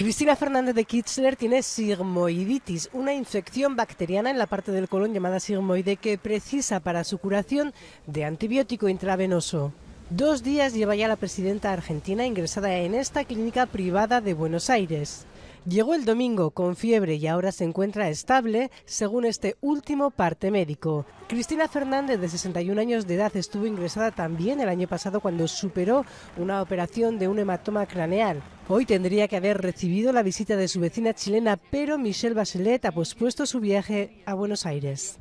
Cristina Fernández de Kitzler tiene sigmoiditis, una infección bacteriana en la parte del colon llamada sigmoide que precisa para su curación de antibiótico intravenoso. Dos días lleva ya la presidenta argentina ingresada en esta clínica privada de Buenos Aires. Llegó el domingo con fiebre y ahora se encuentra estable, según este último parte médico. Cristina Fernández, de 61 años de edad, estuvo ingresada también el año pasado cuando superó una operación de un hematoma craneal. Hoy tendría que haber recibido la visita de su vecina chilena, pero Michelle Bachelet ha pospuesto su viaje a Buenos Aires.